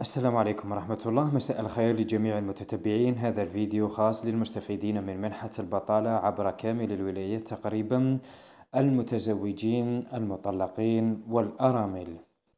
السلام عليكم ورحمة الله مساء الخير لجميع المتتبعين هذا الفيديو خاص للمستفيدين من منحة البطالة عبر كامل الولايات تقريبا المتزوجين المطلقين والأرامل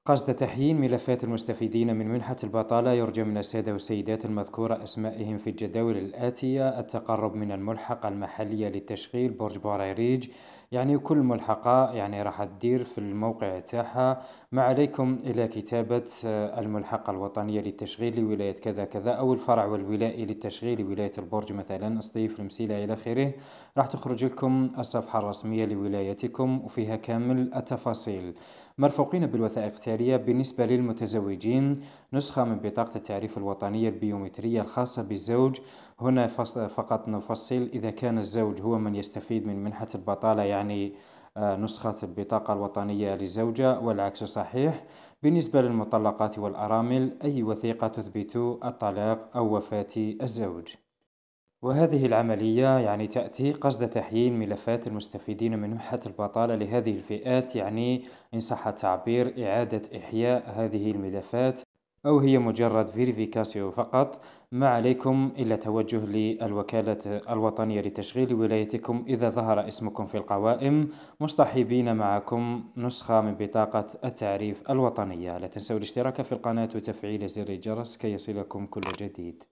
قصد تحيين ملفات المستفيدين من منحة البطالة يرجى من السادة والسيدات المذكورة أسمائهم في الجداول الآتية التقرب من الملحقة المحلية للتشغيل برج بوريريج يعني كل ملحقة يعني راح تدير في الموقع تاعها ما عليكم إلى كتابة آه، الملحقة الوطنية للتشغيل لولاية كذا كذا أو الفرع والولائي للتشغيل لولاية البرج مثلا سطيف المسيلة إلى آخره راح تخرج لكم الصفحة الرسمية لولايتكم وفيها كامل التفاصيل مرفوقين بالوثائق التالية بالنسبة للمتزوجين نسخة من بطاقة التعريف الوطنية البيومترية الخاصة بالزوج هنا فقط نفصل إذا كان الزوج هو من يستفيد من منحة البطالة يعني آه، نسخة البطاقة الوطنية للزوجة والعكس صحيح بالنسبة للمطلقات والأرامل أي وثيقة تثبت الطلاق أو وفاة الزوج وهذه العملية يعني تأتي قصد تحيين ملفات المستفيدين من محة البطالة لهذه الفئات يعني إن صح التعبير إعادة إحياء هذه الملفات أو هي مجرد فيريفيكاسيو فقط ما عليكم إلا توجه للوكالة الوطنية لتشغيل ولايتكم إذا ظهر اسمكم في القوائم مصطحبين معكم نسخة من بطاقة التعريف الوطنية لا تنسوا الاشتراك في القناة وتفعيل زر الجرس كي يصلكم كل جديد